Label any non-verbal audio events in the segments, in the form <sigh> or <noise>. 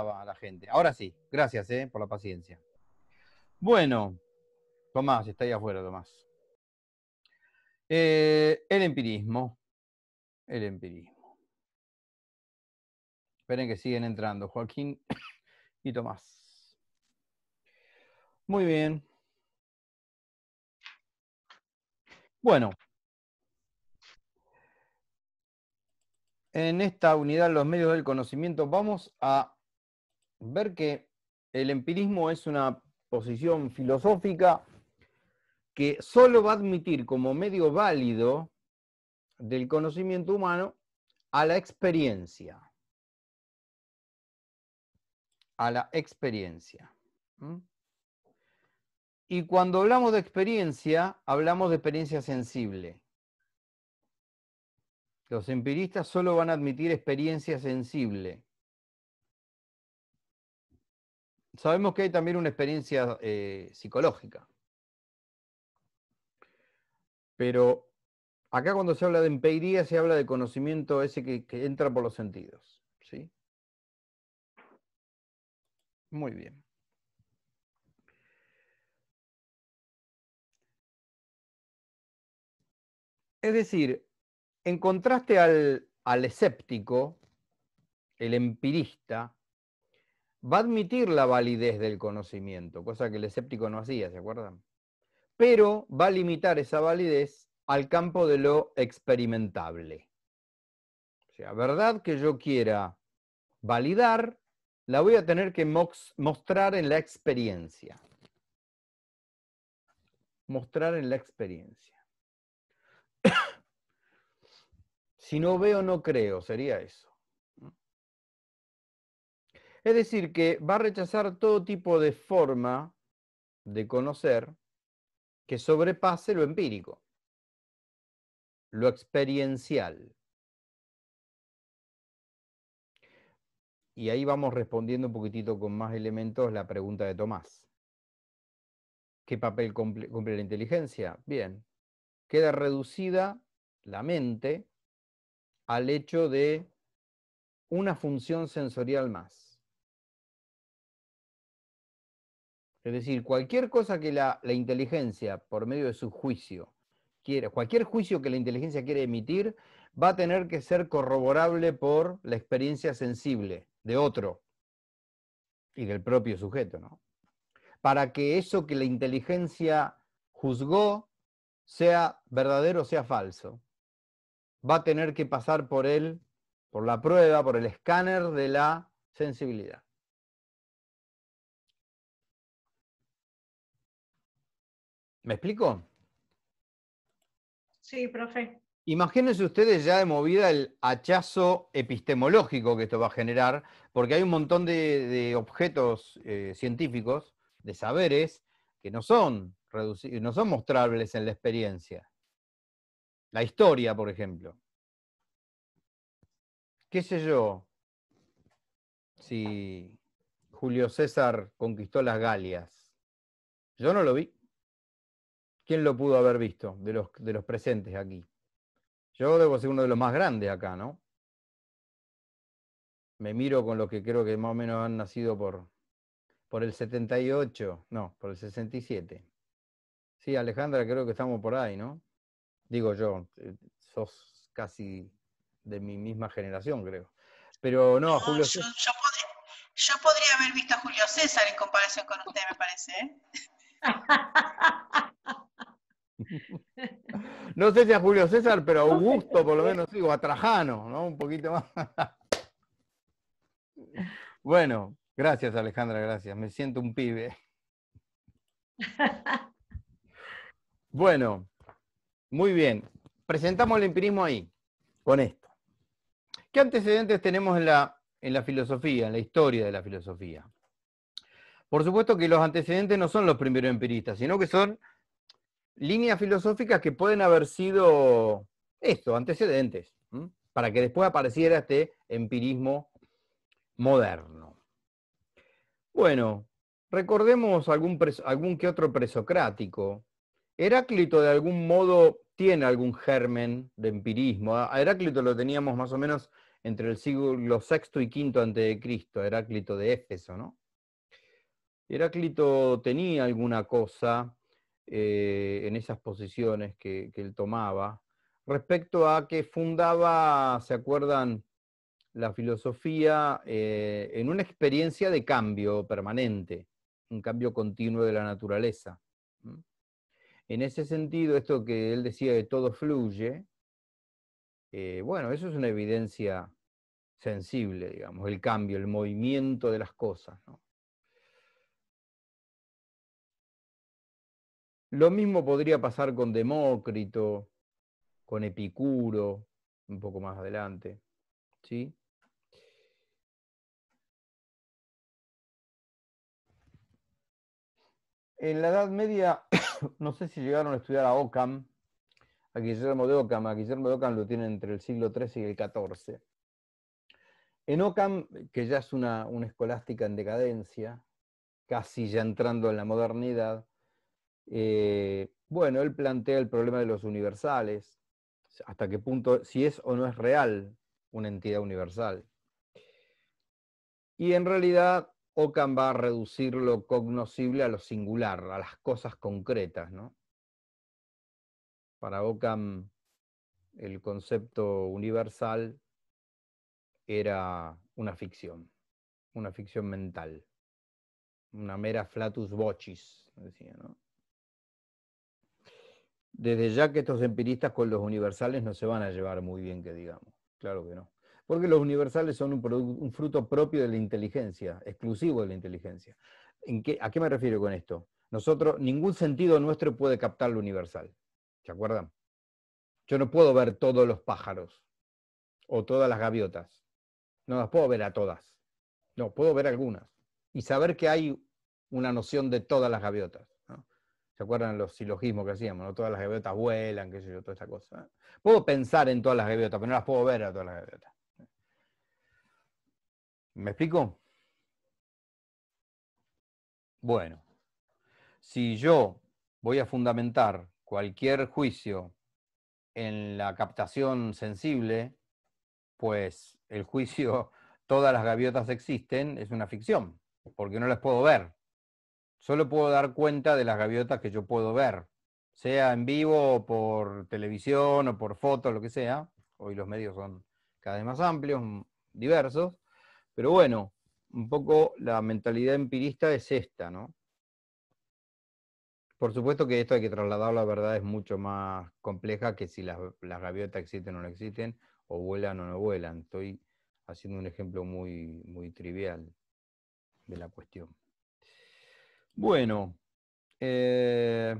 a la gente. Ahora sí, gracias eh, por la paciencia. Bueno, Tomás, está ahí afuera, Tomás. Eh, el empirismo. El empirismo. Esperen que siguen entrando Joaquín <coughs> y Tomás. Muy bien. Bueno, en esta unidad, los medios del conocimiento, vamos a ver que el empirismo es una posición filosófica que solo va a admitir como medio válido del conocimiento humano a la experiencia. A la experiencia. Y cuando hablamos de experiencia, hablamos de experiencia sensible. Los empiristas solo van a admitir experiencia sensible sabemos que hay también una experiencia eh, psicológica. Pero acá cuando se habla de empeiría se habla de conocimiento ese que, entra por los sentidos. Muy bien. Es decir, en contraste al escéptico, el empirista, va a admitir la validez del conocimiento, cosa que el escéptico no hacía, ¿se acuerdan? Pero va a limitar esa validez al campo de lo experimentable. O sea, verdad que yo quiera validar, la voy a tener que mostrar en la experiencia. Mostrar en la experiencia. <coughs> si no veo, no creo, sería eso. Es decir, que va a rechazar todo tipo de forma de conocer que sobrepase lo empírico, lo experiencial. Y ahí vamos respondiendo un poquitito con más elementos la pregunta de Tomás. ¿Qué papel cumple, la inteligencia? Bien, queda reducida la mente al hecho de una función sensorial más. Es decir, cualquier cosa que la, inteligencia, por medio de su juicio, quiera, cualquier juicio que la inteligencia quiere emitir, va a tener que ser corroborable por la experiencia sensible de otro y del propio sujeto, ¿no? Para que eso que la inteligencia juzgó sea verdadero o sea falso, va a tener que pasar por él, por la prueba, por el escáner de la sensibilidad. ¿Me explico? Sí, profe. Imagínense ustedes ya de movida el hachazo epistemológico que esto va a generar, porque hay un montón de, objetos eh, científicos, de saberes, que no son, no son mostrables en la experiencia. La historia, por ejemplo. ¿Qué sé yo? Si Julio César conquistó las Galias. Yo no lo vi. ¿Quién lo pudo haber visto de los, de los presentes aquí? Yo debo ser uno de los más grandes acá, ¿no? Me miro con los que creo que más o menos han nacido por, por el 78, no, por el 67. Sí, Alejandra, creo que estamos por ahí, ¿no? Digo yo, eh, sos casi de mi misma generación, creo. Pero no, Julio yo, podría, yo, podría, haber visto a Julio César en comparación con usted, me parece. ¿eh? <laughs> <laughs> No sé si a Julio César, pero a Augusto por lo menos digo a Trajano, ¿no? Un poquito más. <laughs> Bueno, gracias Alejandra, gracias. Me siento un pibe. <laughs> Bueno, muy bien. Presentamos el empirismo ahí, con esto. ¿Qué antecedentes tenemos en la, en la filosofía, en la historia de la filosofía? Por supuesto que los antecedentes no son los primeros empiristas, sino que son líneas filosóficas que pueden haber sido esto, antecedentes, para que después apareciera este empirismo moderno. Bueno, recordemos algún, que otro presocrático. Heráclito de algún modo tiene algún germen de empirismo. A Heráclito lo teníamos más o menos entre el siglo VI y V a.C. Heráclito de Éfeso, ¿no? Heráclito tenía alguna cosa eh, en esas posiciones que, él tomaba, respecto a que fundaba, ¿se acuerdan? La filosofía eh, en una experiencia de cambio permanente, un cambio continuo de la naturaleza. En ese sentido, esto que él decía de todo fluye, eh, bueno, eso es una evidencia sensible, digamos, el cambio, el movimiento de las cosas. ¿no? Lo mismo podría pasar con Demócrito, con Epicuro, un poco más adelante. ¿sí? En la Edad Media, <coughs> no sé si llegaron a estudiar a Ockham, a Guillermo de Ockham. A Guillermo de Ockham lo tienen entre el siglo XIII y el XIV. En Ockham, que ya es una escolástica en decadencia, casi ya entrando en la modernidad, eh, bueno, él plantea el problema de los universales, hasta qué punto, si es o no es real una entidad universal. Y en realidad, Ockham va a reducir lo cognoscible a lo singular, a las cosas concretas. ¿no? Para Ockham, el concepto universal era una ficción, una ficción mental, una mera flatus vocis, decía, ¿no? desde ya que estos empiristas con los universales no se van a llevar muy bien, que digamos. Claro que no. Porque los universales son un, un fruto propio de la inteligencia, exclusivo de la inteligencia. ¿A qué me refiero con esto? Nosotros, ningún sentido nuestro puede captar lo universal. ¿Se acuerdan? Yo no puedo ver todos los pájaros o todas las gaviotas. No las puedo ver a todas. No, puedo ver algunas. Y saber que hay una noción de todas las gaviotas. ¿Se acuerdan los silogismos que hacíamos? ¿no? Todas las gaviotas vuelan, qué sé yo, toda esta cosa. Puedo pensar en todas las gaviotas, pero no las puedo ver a todas las gaviotas. ¿Me explico? Bueno, si yo voy a fundamentar cualquier juicio en la captación sensible, pues el juicio, <laughs> todas las gaviotas existen, es una ficción, porque no las puedo ver solo puedo dar cuenta de las gaviotas que yo puedo ver, sea en vivo o por televisión o por foto, lo que sea. Hoy los medios son cada vez más amplios, diversos, pero bueno, un poco la mentalidad empirista es esta, ¿no? Por supuesto que esto hay que trasladar la verdad es mucho más compleja que si las, las gaviotas existen o no existen, o vuelan o no vuelan. Estoy haciendo un ejemplo muy, muy trivial de la cuestión. Bueno, eh,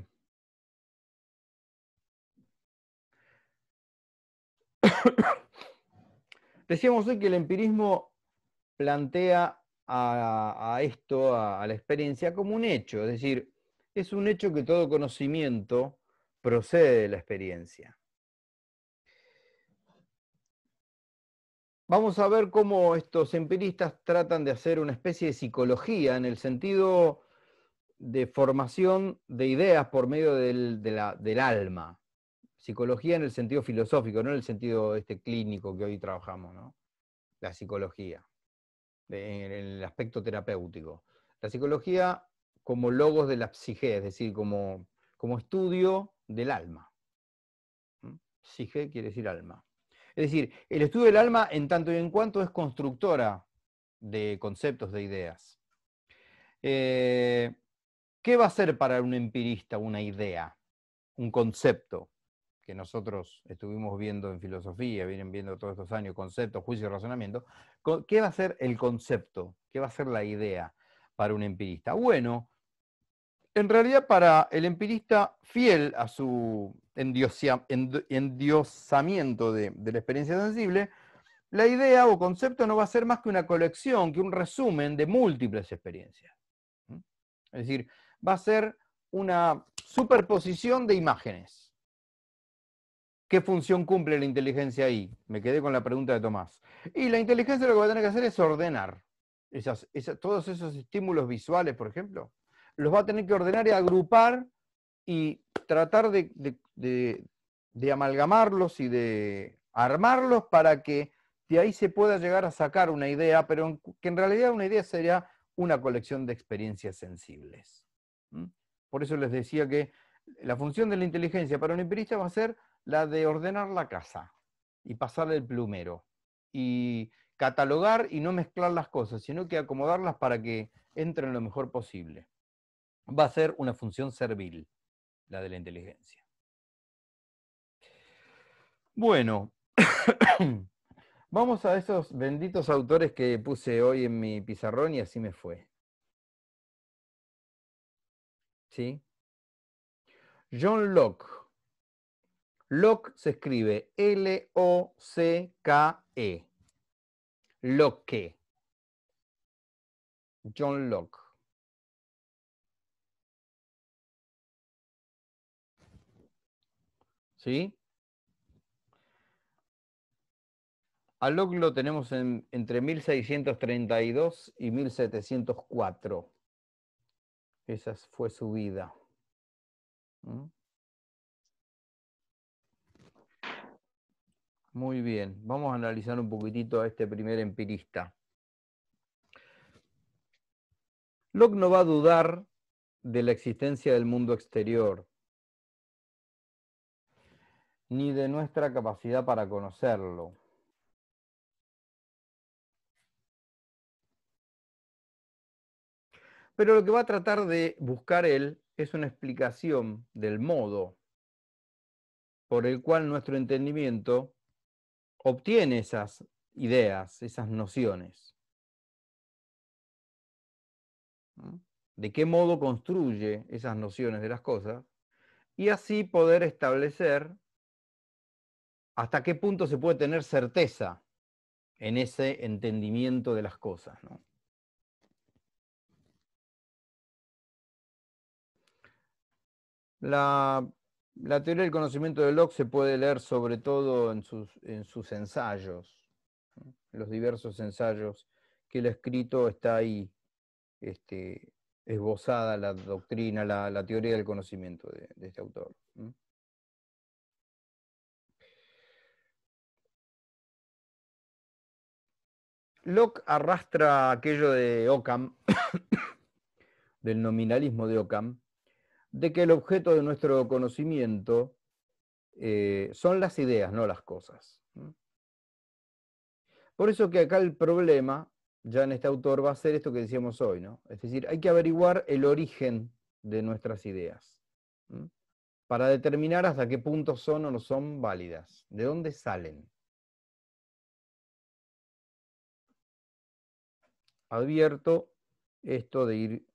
<coughs> decíamos hoy que el empirismo plantea a, esto, a, la experiencia, como un hecho, es decir, es un hecho que todo conocimiento procede de la experiencia. Vamos a ver cómo estos empiristas tratan de hacer una especie de psicología en el sentido de formación de ideas por medio del, del alma. Psicología en el sentido filosófico, no en el sentido este clínico que hoy trabajamos, ¿no? La psicología, en el aspecto terapéutico. La psicología como logos de la psique, es decir, como, como estudio del alma. ¿Mm? Psique quiere decir alma. Es decir, el estudio del alma en tanto y en cuanto es constructora de conceptos, de ideas. Eh, ¿Qué va a ser para un empirista una idea, un concepto? que nosotros estuvimos viendo en filosofía, vienen viendo todos estos años, conceptos, juicio y razonamiento, ¿qué va a ser el concepto? ¿Qué va a ser la idea para un empirista? Bueno, en realidad para el empirista fiel a su endiosamiento de, de la experiencia sensible, la idea o concepto no va a ser más que una colección, que un resumen de múltiples experiencias. Es decir, va a ser una superposición de imágenes. ¿Qué función cumple la inteligencia ahí? Me quedé con la pregunta de Tomás. Y la inteligencia lo que va a tener que hacer es ordenar. todos esos estímulos visuales, por ejemplo, los va a tener que ordenar y agrupar y tratar de amalgamarlos y de armarlos para que de ahí se pueda llegar a sacar una idea, pero que en realidad una idea sería una colección de experiencias sensibles. Por eso les decía que la función de la inteligencia para un empirista va a ser la de ordenar la casa y pasar el plumero y catalogar y no mezclar las cosas, sino que acomodarlas para que entren lo mejor posible. Va a ser una función servil, la de la inteligencia. Bueno, <coughs> vamos a esos benditos autores que puse hoy en mi pizarrón y así me fue. ¿sí? John Locke. Locke se escribe L-O-C-K-E. Locke. John Locke. ¿Sí? A Locke lo tenemos en, entre 1632 y 1704. Esa fue su vida. Muy bien, vamos a analizar un poquitito a este primer empirista. Locke no va a dudar de la existencia del mundo exterior, ni de nuestra capacidad para conocerlo. Pero lo que va a tratar de buscar él es una explicación del modo por el cual nuestro entendimiento obtiene esas ideas, esas nociones. ¿Mm? De qué modo construye esas nociones de las cosas y así poder establecer hasta qué punto se puede tener certeza en ese entendimiento de las cosas. La, teoría del conocimiento de Locke se puede leer sobre todo en sus, en ensayos, los diversos ensayos que él ha escrito, está ahí este, esbozada la doctrina, la, teoría del conocimiento de, de este autor. Locke arrastra aquello de Ockham, <coughs> del nominalismo de Ockham, de que el objeto de nuestro conocimiento eh, son las ideas, no las cosas. Por eso que acá el problema, ya en este autor, va a ser esto que decíamos hoy, ¿no? Es decir, hay que averiguar el origen de nuestras ideas para determinar hasta qué punto son o no son válidas, de dónde salen. Advierto esto de ir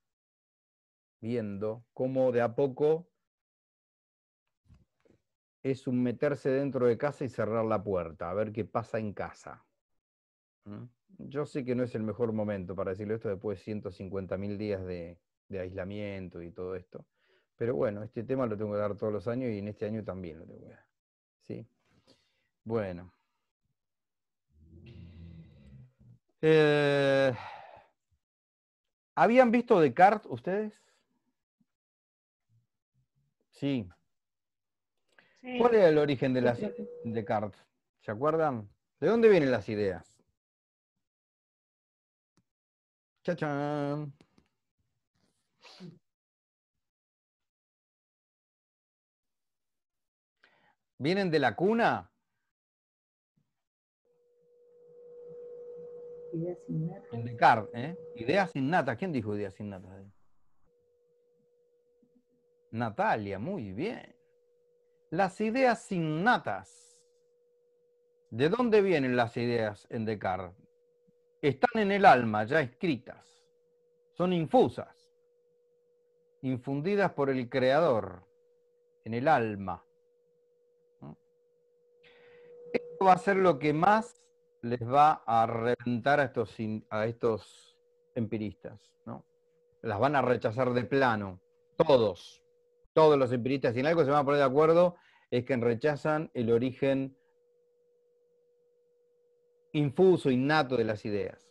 viendo cómo de a poco es un meterse dentro de casa y cerrar la puerta, a ver qué pasa en casa. ¿Mm? Yo sé que no es el mejor momento para decirlo esto después de 150.000 mil días de, aislamiento y todo esto. Pero bueno, este tema lo tengo que dar todos los años y en este año también lo tengo que dar. ¿Sí? Bueno. Eh, ¿Habían visto Descartes ustedes? Sí. ¿Cuál es el origen de las de Cart? ¿Se acuerdan? ¿De dónde vienen las ideas? Chachán. ¿Vienen de la cuna? Ideas innatas. En Descartes, ¿eh? Ideas innatas. ¿Quién dijo ideas innatas? Natalia, muy bien. Las ideas innatas. ¿De dónde vienen las ideas en Descartes? Están en el alma, ya escritas. Son infusas, infundidas por el Creador, en el alma. Esto va a ser lo que más les va a reventar a estos, a estos empiristas. ¿no? Las van a rechazar de plano, todos todos los empiristas, si en algo se van a poner de acuerdo, es que rechazan el origen infuso, innato de las ideas.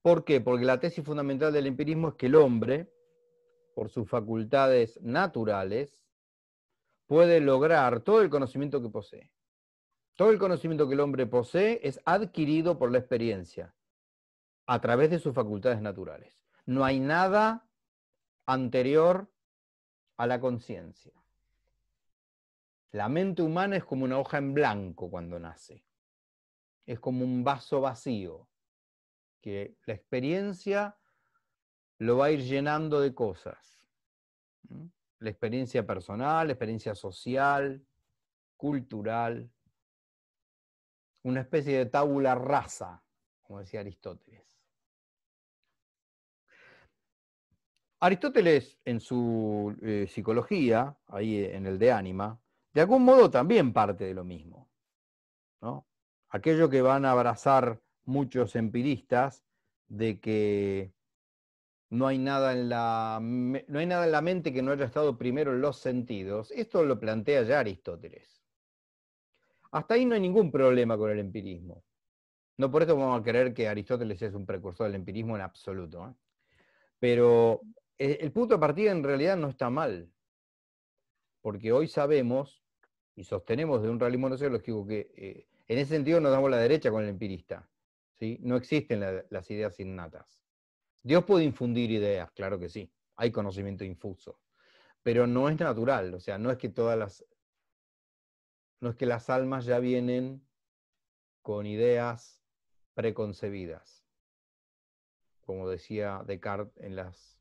¿Por qué? Porque la tesis fundamental del empirismo es que el hombre, por sus facultades naturales, puede lograr todo el conocimiento que posee. Todo el conocimiento que el hombre posee es adquirido por la experiencia, a través de sus facultades naturales. No hay nada anterior a la conciencia. La mente humana es como una hoja en blanco cuando nace. Es como un vaso vacío, que la experiencia lo va a ir llenando de cosas. La experiencia personal, la experiencia social, cultural. Una especie de tabula rasa, como decía Aristóteles. Aristóteles en su eh, psicología, ahí en el de ánima, de algún modo también parte de lo mismo. ¿no? Aquello que van a abrazar muchos empiristas de que no hay, nada en la, no hay nada en la mente que no haya estado primero en los sentidos, esto lo plantea ya Aristóteles. Hasta ahí no hay ningún problema con el empirismo. No por esto vamos a creer que Aristóteles es un precursor del empirismo en absoluto. ¿eh? Pero eh, el punto de partida en realidad no está mal, porque hoy sabemos y sostenemos de un realismo nociológico que eh, en ese sentido nos damos la derecha con el empirista. ¿sí? No existen las ideas innatas. Dios puede infundir ideas, claro que sí, hay conocimiento infuso, pero no es natural, o sea, no es que todas las, no es que las almas ya vienen con ideas preconcebidas, como decía Descartes en las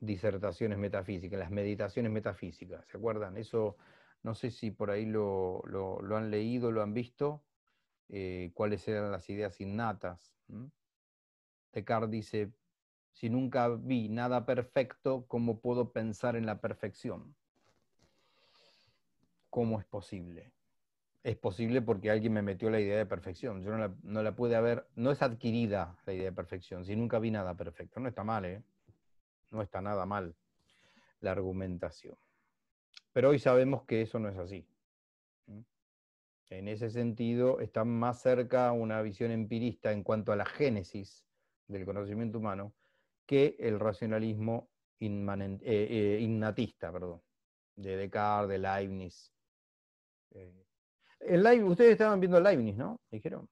disertaciones metafísicas, las meditaciones metafísicas, ¿se acuerdan? Eso no sé si por ahí lo, han leído, lo han visto, eh, cuáles eran las ideas innatas. Descartes dice, si nunca vi nada perfecto, ¿cómo puedo pensar en la perfección? ¿Cómo es posible? Es posible porque alguien me metió la idea de perfección. Yo no la, no la pude haber, no es adquirida la idea de perfección, si nunca vi nada perfecto. No está mal, ¿eh? no está nada mal la argumentación. Pero hoy sabemos que eso no es así. En ese sentido, está más cerca una visión empirista en cuanto a la génesis del conocimiento humano que el racionalismo eh, eh, innatista, perdón, de Descartes, de Leibniz. Eh, ustedes estaban viendo Leibniz, ¿no? Dijeron.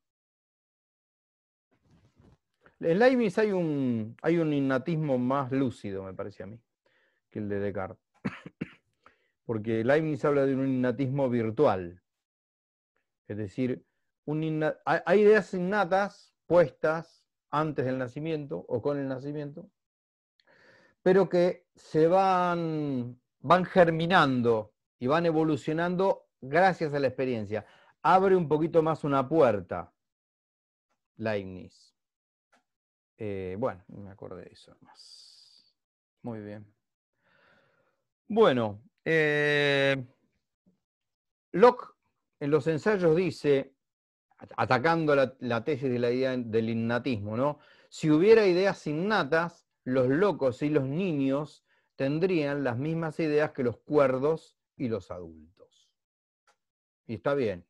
En Leibniz hay un, hay un innatismo más lúcido, me parece a mí, que el de Descartes. <coughs> Porque Leibniz habla de un innatismo virtual. Es decir, hay ideas innatas puestas antes del nacimiento o con el nacimiento, pero que se van, van germinando y van evolucionando gracias a la experiencia. Abre un poquito más una puerta, Leibniz. Eh, bueno, me acordé de eso más. Muy bien. Bueno, eh, Locke en los ensayos dice, atacando la, tesis de la idea del innatismo, ¿no? Si hubiera ideas innatas, los locos y los niños tendrían las mismas ideas que los cuerdos y los adultos. Y está bien,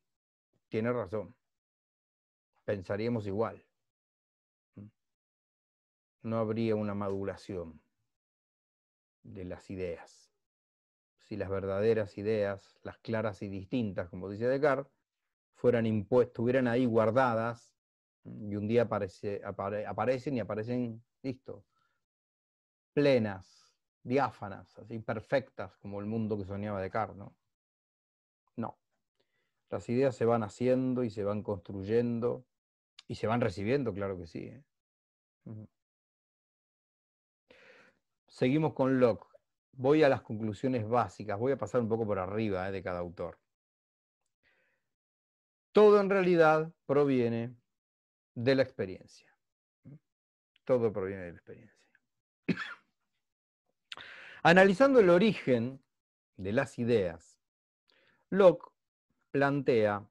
tiene razón. Pensaríamos igual no habría una maduración de las ideas. Si las verdaderas ideas, las claras y distintas, como dice Descartes, fueran impuestas, estuvieran ahí guardadas y un día aparecen y aparecen, listo, plenas, diáfanas, así perfectas, como el mundo que soñaba Descartes, ¿no? No. Las ideas se van haciendo y se van construyendo y se van recibiendo, claro que sí. ¿eh? seguimos con Locke. Voy a las conclusiones básicas, voy a pasar un poco por arriba eh, de cada autor. Todo en realidad proviene de la experiencia. Todo proviene de la experiencia. <coughs> Analizando el origen de las ideas, Locke plantea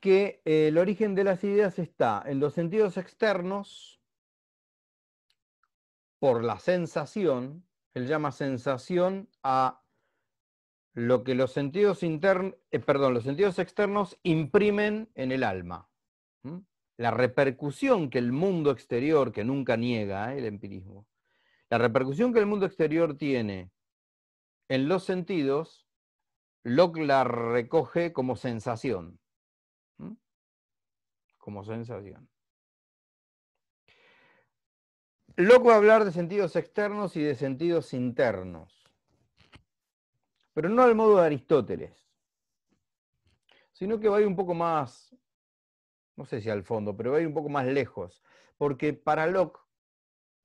que eh, el origen de las ideas está en los sentidos externos, por la sensación, él llama sensación a lo que los sentidos, eh, los sentidos externos imprimen en el alma. La repercusión que el mundo exterior, que nunca niega ¿eh? el empirismo, la repercusión que el mundo exterior tiene en los sentidos, Locke la recoge como sensación como sensación. Loco hablar de sentidos externos y de sentidos internos, pero no al modo de Aristóteles, sino que va a ir un poco más, no sé si al fondo, pero va a ir un poco más lejos, porque para Locke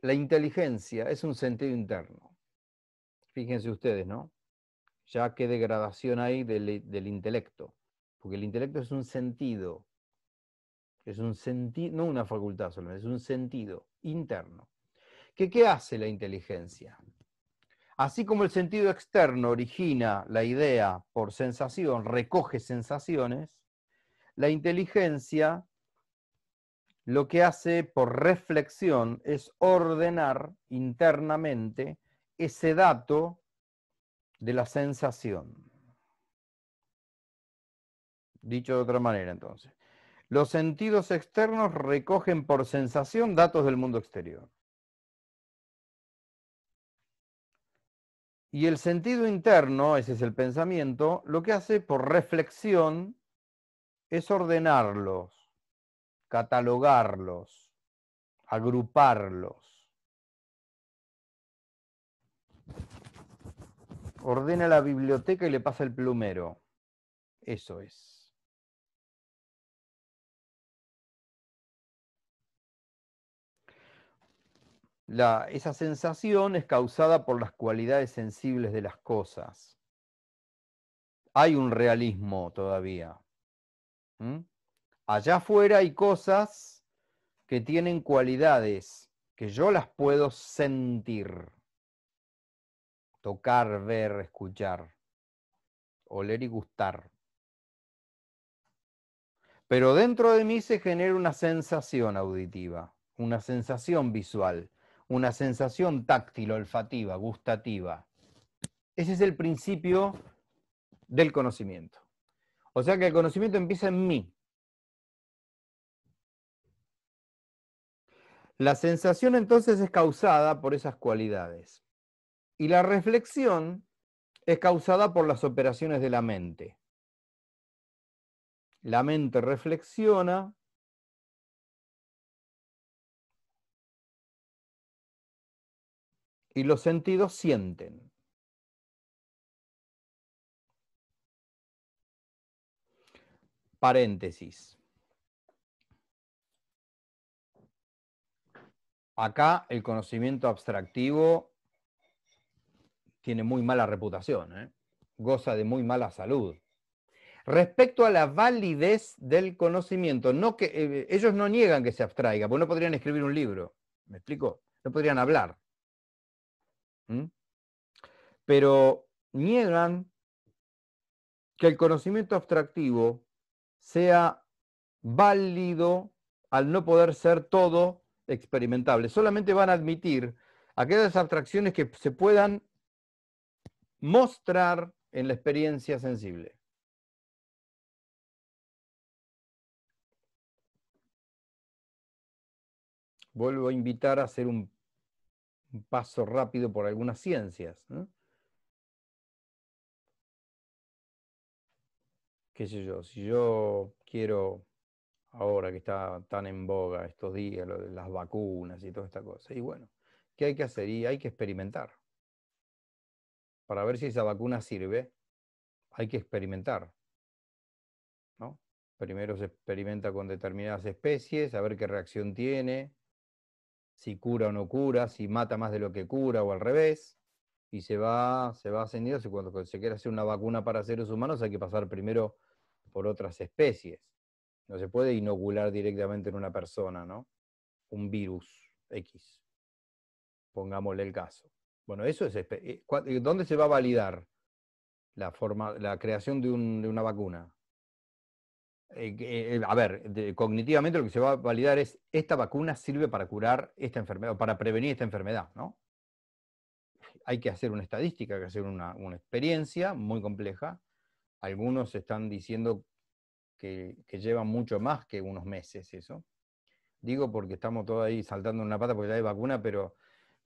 la inteligencia es un sentido interno. Fíjense ustedes, ¿no? Ya qué degradación hay del, del intelecto, porque el intelecto es un sentido, es un sentido, no una facultad solamente, es un sentido interno. ¿Qué, ¿Qué hace la inteligencia? Así como el sentido externo origina la idea por sensación, recoge sensaciones, la inteligencia lo que hace por reflexión es ordenar internamente ese dato de la sensación. Dicho de otra manera, entonces, los sentidos externos recogen por sensación datos del mundo exterior. Y el sentido interno, ese es el pensamiento, lo que hace por reflexión es ordenarlos, catalogarlos, agruparlos. Ordena la biblioteca y le pasa el plumero. Eso es. esa sensación es causada por las cualidades sensibles de las cosas. Hay un realismo todavía. Allá afuera hay cosas que tienen cualidades que yo las puedo sentir, tocar, ver, escuchar, oler y gustar. Pero dentro de mí se genera una sensación auditiva, una sensación visual una sensación táctil, olfativa, gustativa. Ese es el principio del conocimiento. O sea que el conocimiento empieza en mí. La sensación entonces es causada por esas cualidades. Y la reflexión es causada por las operaciones de la mente. La mente reflexiona y los sentidos sienten. Paréntesis. Acá el conocimiento abstractivo tiene muy mala reputación, ¿eh? goza de muy mala salud. Respecto a la validez del conocimiento, no que, eh, ellos no niegan que se abstraiga, porque no podrían escribir un libro, ¿me explico? No podrían hablar. Pero niegan que el conocimiento abstractivo sea válido al no poder ser todo experimentable. Solamente van a admitir aquellas abstracciones que se puedan mostrar en la experiencia sensible. Vuelvo a invitar a hacer un un paso rápido por algunas ciencias. ¿Qué sé yo? Si yo quiero, ahora que está tan en boga estos días, las vacunas y toda esta cosa, y bueno, ¿qué hay que hacer? Y hay que experimentar. Para ver si esa vacuna sirve, hay que experimentar. Primero se experimenta con determinadas especies, a ver qué reacción tiene, si cura o no cura, si mata más de lo que cura o al revés, y se va, se va ascendiendo. cuando se quiere hacer una vacuna para seres humanos hay que pasar primero por otras especies. No se puede inocular directamente en una persona, ¿no? Un virus X. Pongámosle el caso. Bueno, eso es. Eh, ¿Dónde se va a validar la, forma, la creación de una vacuna? Eh, eh, a ver, cognitivamente lo que se va a validar es, ¿esta vacuna sirve para curar esta enfermedad, o para prevenir esta enfermedad? ¿no? Hay que hacer una estadística, hay que hacer una, experiencia muy compleja. Algunos están diciendo que, llevan lleva mucho más que unos meses eso. Digo porque estamos todos ahí saltando una pata porque ya hay vacuna, pero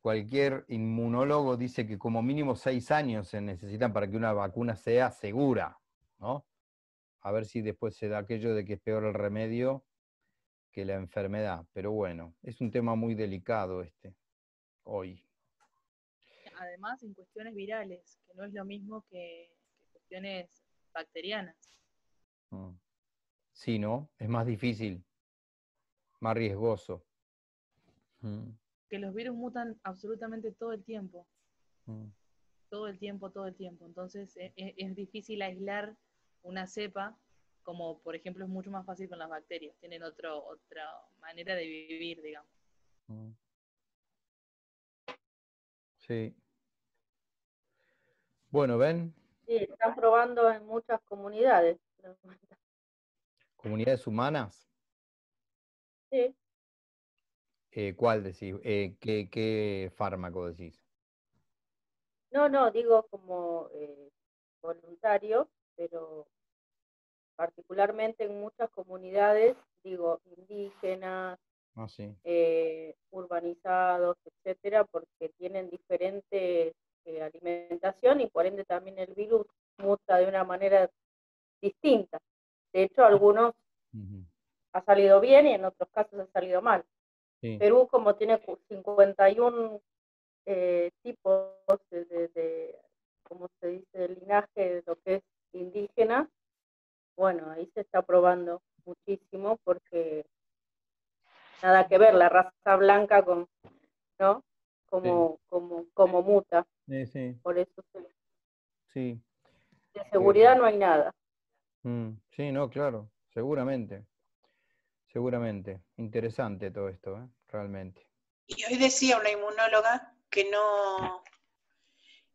cualquier inmunólogo dice que como mínimo seis años se necesitan para que una vacuna sea segura, ¿no? a ver si después se da aquello de que es peor el remedio que la enfermedad. Pero bueno, es un tema muy delicado este, hoy. Además, en cuestiones virales, que no es lo mismo que, cuestiones bacterianas. Ah. Sí, ¿no? Es más difícil, más riesgoso. Mm. Que los virus mutan absolutamente todo el tiempo. Mm. Todo el tiempo, todo el tiempo. Entonces e, e, es difícil aislar una cepa, como por ejemplo es mucho más fácil con las bacterias, tienen otro, otra manera de vivir, digamos. Mm. Sí. Bueno, ven. Sí, están probando en muchas comunidades. ¿Comunidades humanas? Sí. Eh, ¿Cuál decís? Eh, ¿qué, fármaco decís? No, no, digo como eh, voluntario pero particularmente en muchas comunidades, digo, indígenas, ah, eh, urbanizados, etcétera, porque tienen diferente eh, alimentación y por ende también el virus muta de una manera distinta. De hecho, algunos ha salido bien y en otros casos ha salido mal. Perú, como tiene 51 eh, tipos de, de, como se dice, de linaje, de lo que es indígena bueno, ahí se está probando muchísimo porque nada que ver la raza blanca con, ¿no? Como, como, como muta. Por eso Sí. De seguridad no hay nada. Mm, sí, no, claro, seguramente. Seguramente. Interesante todo esto, ¿eh? realmente. Y hoy decía una inmunóloga que no,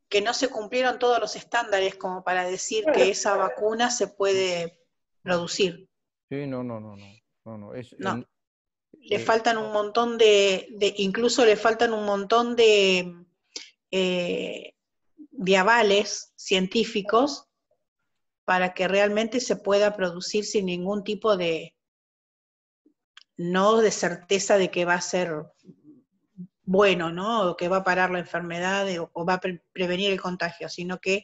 que no se cumplieron todos los estándares como para decir que esa vacuna se puede producir. Sí, no, no, no, no. No, le eh, faltan un montón de, incluso le faltan un montón de, eh, avales científicos para que realmente se pueda producir sin ningún tipo de, no de certeza de que va a ser bueno, ¿no? O que va a parar la enfermedad eh, o, va a prevenir el contagio, sino que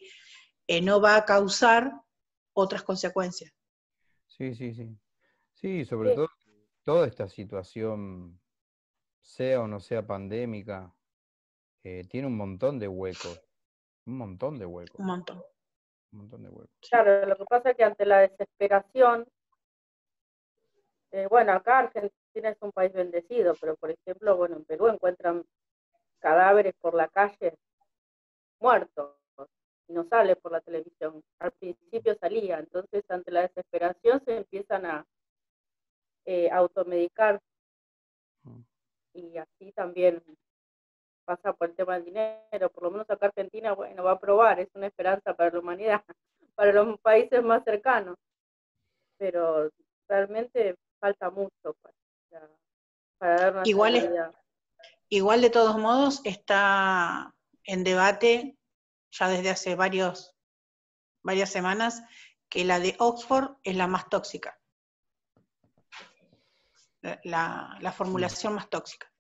eh, no va a causar otras consecuencias. Sí, sí, sí. Sí, sobre todo toda esta situación, sea o no sea pandémica, eh, tiene un montón de huecos. Un montón de huecos. Un montón. Un montón de huecos. Claro, lo que pasa es que ante la desesperación, bueno, acá Argentina es un país bendecido, pero por ejemplo, bueno, en Perú encuentran cadáveres por la calle muertos y no sale por la televisión. Al principio salía, entonces ante la desesperación se empiezan a eh, automedicar mm. y así también pasa por el tema del dinero. Por lo menos acá Argentina, bueno, va a probar, es una esperanza para la humanidad, <laughs> para los países más cercanos, pero realmente falta mucho. Pues igual, igual de todos modos está en debate ya desde hace varios, varias semanas que la de Oxford es la más tóxica. La, formulación más tóxica.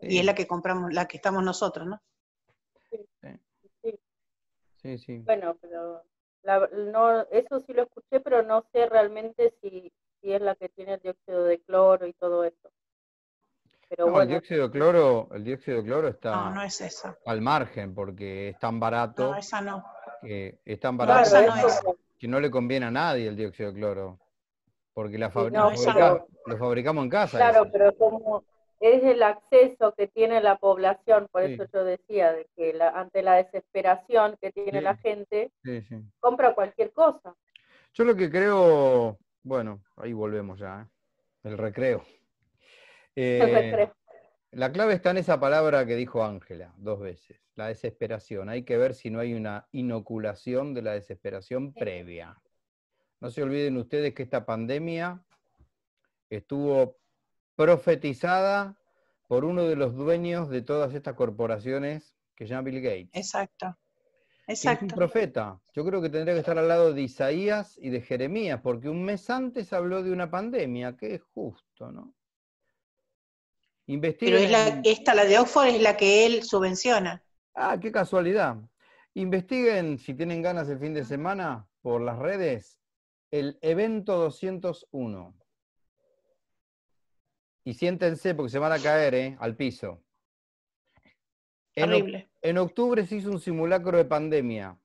Y es la que compramos, la que estamos nosotros, ¿no? Sí, sí. Bueno, pero eso sí lo escuché, pero no sé realmente si y es la que tiene el dióxido de cloro y todo eso. Pero el dióxido de cloro, el dióxido de cloro está al margen porque es tan barato. No, esa no. Que es tan barato que no le conviene a nadie el dióxido de cloro. Porque la lo fabricamos en casa. Claro, pero es el acceso que tiene la población, por eso yo decía, de que ante la desesperación que tiene la gente, compra cualquier cosa. Yo lo que creo, bueno, ahí volvemos ya. ¿eh? El eh, recreo. La clave está en esa palabra que dijo Ángela dos veces, la desesperación. Hay que ver si no hay una inoculación de la desesperación previa. No se olviden ustedes que esta pandemia estuvo profetizada por uno de los dueños de todas estas corporaciones que se llama Bill Gates. Exacto. Exacto. Es un profeta. Yo creo que tendría que estar al lado de Isaías y de Jeremías, porque un mes antes habló de una pandemia, que es justo, ¿no? Investiguen Pero esta, la de Oxford, es la que él subvenciona. Ah, qué casualidad. Investiguen, si tienen ganas el fin de semana, por las redes, el evento 201. Y siéntense porque se van a caer ¿eh? al piso. Horrible. En octubre se hizo un simulacro de pandemia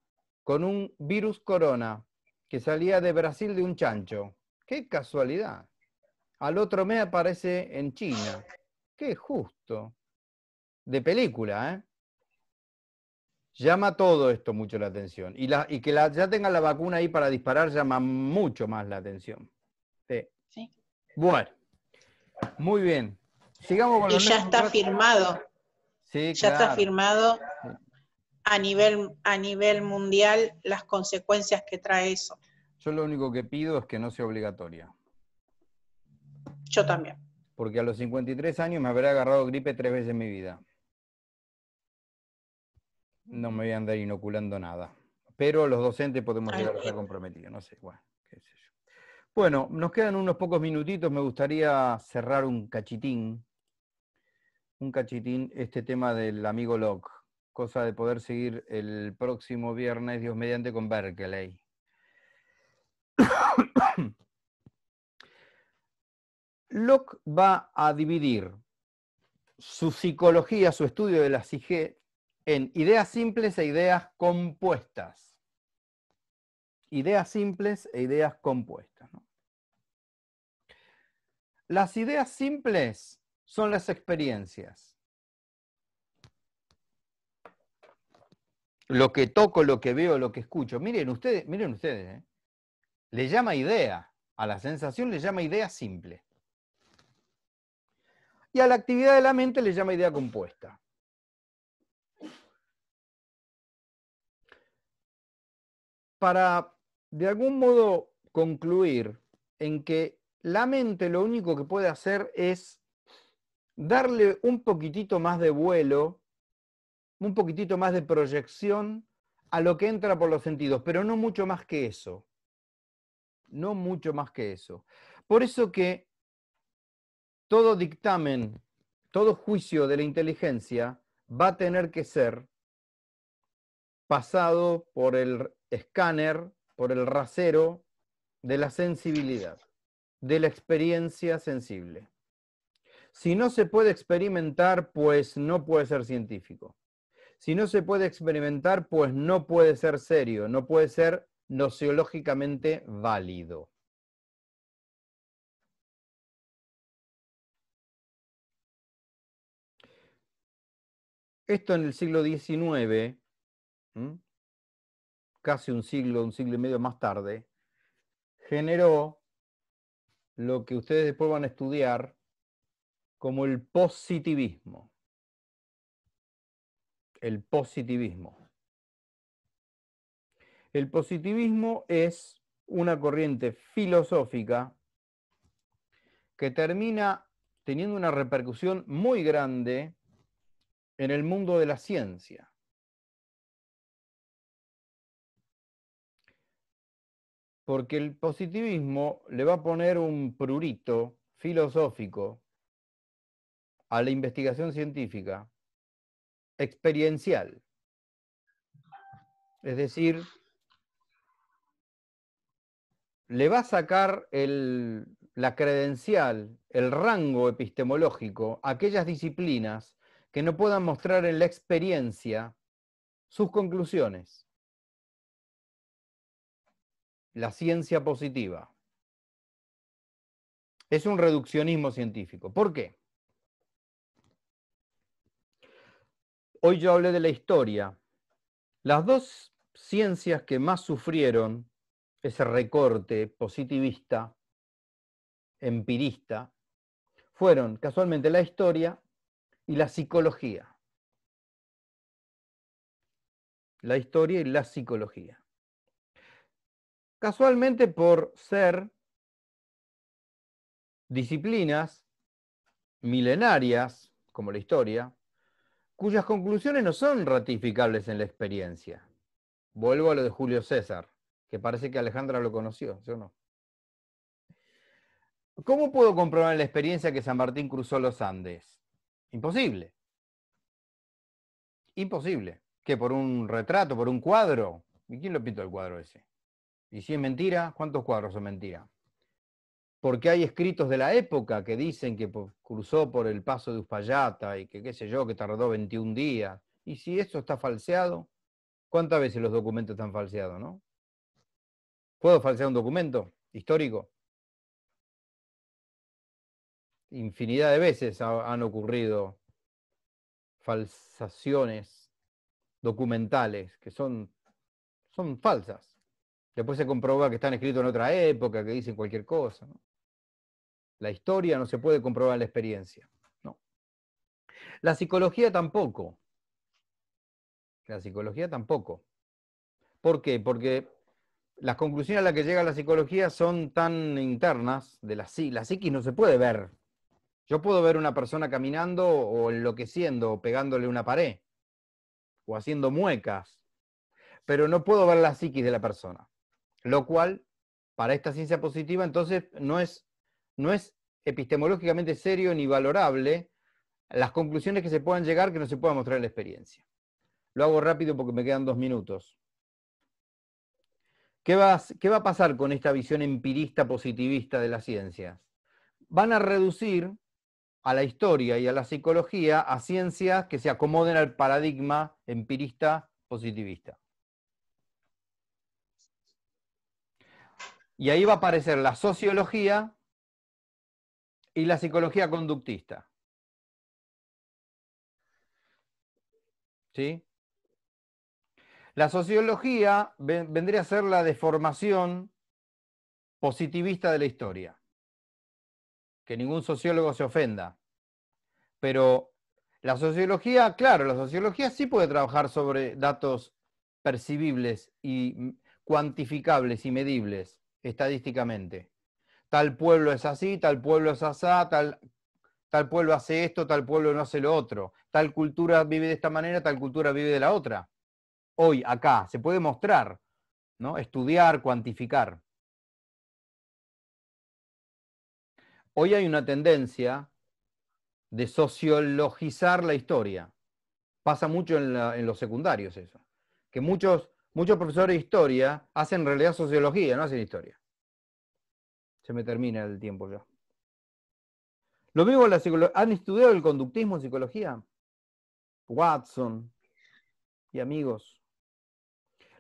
con un virus corona que salía de Brasil de un chancho. ¡Qué casualidad! Al otro mes aparece en China. ¡Qué justo! De película, ¿eh? Llama todo esto mucho la atención. Y, y que ya tenga la vacuna ahí para disparar llama mucho más la atención. Sí. Bueno, muy bien. Sigamos con y ya está firmado ya está firmado a nivel, a nivel mundial las consecuencias que trae eso. Yo lo único que pido es que no sea obligatoria. Yo también. Porque a los 53 años me habrá agarrado gripe tres veces en mi vida. No me voy a andar inoculando nada. Pero los docentes podemos llegar a ser comprometidos, no sé, bueno, Bueno, nos quedan unos pocos minutitos, me gustaría cerrar un cachitín un cachitín este tema del amigo Locke, cosa de poder seguir el próximo viernes, Dios mediante, con Berkeley. <coughs> Locke va a dividir su psicología, su estudio de la psique, en ideas simples e ideas compuestas. Ideas simples e ideas compuestas. Las ideas simples son las experiencias. Lo que toco, lo que veo, lo que escucho. Miren ustedes, miren ustedes, ¿eh? le llama idea, a la sensación le llama idea simple. Y a la actividad de la mente le llama idea compuesta. Para, de algún modo, concluir en que la mente lo único que puede hacer es darle un poquitito más de vuelo, un poquitito más de proyección a lo que entra por los sentidos, pero no mucho más que eso. No mucho más que eso. Por eso que todo dictamen, todo juicio de la inteligencia va a tener que ser pasado por el escáner, por el rasero de la sensibilidad, de la experiencia sensible. Si no se puede experimentar, pues no puede ser científico. Si no se puede experimentar, pues no puede ser serio, no puede ser nociológicamente válido. Esto en el siglo XIX, casi un siglo, un siglo y medio más tarde, generó lo que ustedes después van a estudiar como el positivismo. El positivismo. El positivismo es una corriente filosófica que termina teniendo una repercusión muy grande en el mundo de la ciencia. Porque el positivismo le va a poner un prurito filosófico a la investigación científica experiencial. Es decir, le va a sacar la credencial, el rango epistemológico a aquellas disciplinas que no puedan mostrar en la experiencia sus conclusiones. La ciencia positiva. Es un reduccionismo científico. ¿Por qué? Hoy yo hablé de la historia. Las dos ciencias que más sufrieron ese recorte positivista, empirista, fueron casualmente la historia y la psicología. La historia y la psicología. Casualmente por ser disciplinas milenarias, como la historia, cuyas conclusiones no son ratificables en la experiencia. Vuelvo a lo de Julio César, que parece que Alejandra lo conoció, ¿sí o no? ¿Cómo puedo comprobar en la experiencia que San Martín cruzó los Andes? Imposible. Imposible. ¿Que por un retrato, por un cuadro? ¿Y quién lo pintó el cuadro ese? Y si es mentira, ¿cuántos cuadros son mentira? porque hay escritos de la época que dicen que cruzó por el paso de Uspallata y que qué sé yo, que tardó 21 días. ¿Y si eso está falseado? ¿Cuántas veces los documentos están falseados, no? ¿Puedo falsear un documento histórico? Infinidad de veces han ocurrido falsaciones documentales que son, son falsas. Después se comprueba que están escritos en otra época, que dicen cualquier cosa. ¿no? La historia no se puede comprobar la experiencia. No. La psicología tampoco. La psicología tampoco. ¿Por qué? Porque las conclusiones a las que llega la psicología son tan internas de la, la psiquis no se puede ver. Yo puedo ver una persona caminando o enloqueciendo o pegándole una pared o haciendo muecas, pero no puedo ver la psiquis de la persona. Lo cual, para esta ciencia positiva, entonces no es no es epistemológicamente serio ni valorable las conclusiones que se puedan llegar que no se puedan mostrar en la experiencia. Lo hago rápido porque me quedan dos minutos. ¿Qué va, va a pasar con esta visión empirista positivista de las ciencias? Van a reducir a la historia y a la psicología a ciencias que se acomoden al paradigma empirista positivista. Y ahí va a aparecer la sociología y la psicología conductista. ¿Sí? La sociología vendría a ser la deformación positivista de la historia. Que ningún sociólogo se ofenda. Pero la sociología, claro, la sociología sí puede trabajar sobre datos percibibles y cuantificables y medibles estadísticamente tal pueblo es así, tal pueblo es asá, tal, tal pueblo hace esto, tal pueblo no hace lo otro, tal cultura vive de esta manera, tal cultura vive de la otra. Hoy, acá, se puede mostrar, ¿no? Estudiar, cuantificar. Hoy hay una tendencia de sociologizar la historia. Pasa mucho en, los secundarios eso. Que muchos, muchos profesores de historia hacen en realidad sociología, no hacen historia se me termina el tiempo ya. Lo mismo la ¿Han estudiado el conductismo en psicología? Watson y amigos.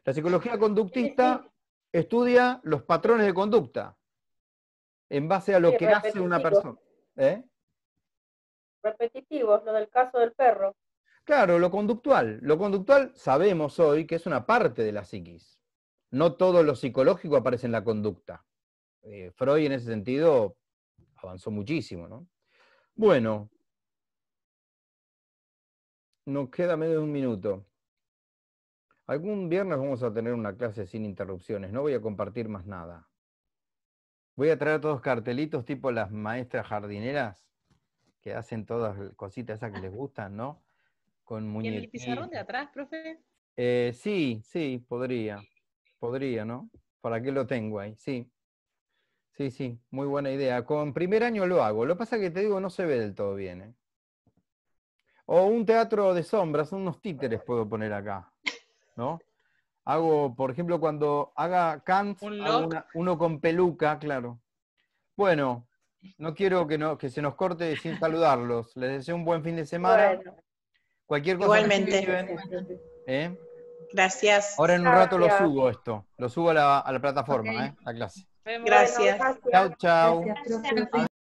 La psicología conductista estudia los patrones de conducta en base a lo que hace una persona. ¿eh? Repetitivos, lo del caso del perro. Claro, lo conductual. Lo conductual sabemos hoy que es una parte de la psiquis. No todo lo psicológico aparece en la conducta. Eh, Freud en ese sentido avanzó muchísimo, ¿no? Bueno, nos queda menos de un minuto. Algún viernes vamos a tener una clase sin interrupciones, no voy a compartir más nada. Voy a traer todos cartelitos tipo las maestras jardineras que hacen todas cositas esas que les gustan, ¿no? Con muñequitos. ¿Y el pizarrón de atrás, profe? Eh, sí, sí, podría. Podría, ¿no? ¿Para qué lo tengo ahí? Sí. Sí, sí, muy buena idea. Con primer año lo hago. Lo que pasa es que te digo, no se ve del todo bien. ¿eh? O un teatro de sombras, unos títeres puedo poner acá. ¿No? Hago, por ejemplo, cuando haga Kant, uno con peluca, claro. Bueno, no quiero que, no, que se nos corte sin saludarlos. Les deseo un buen fin de semana. Cualquier cosa. Igualmente. ¿eh? Gracias. Ahora en un rato lo subo esto. Lo subo a la, plataforma, ¿eh? La clase. Gracias. Chao, chao.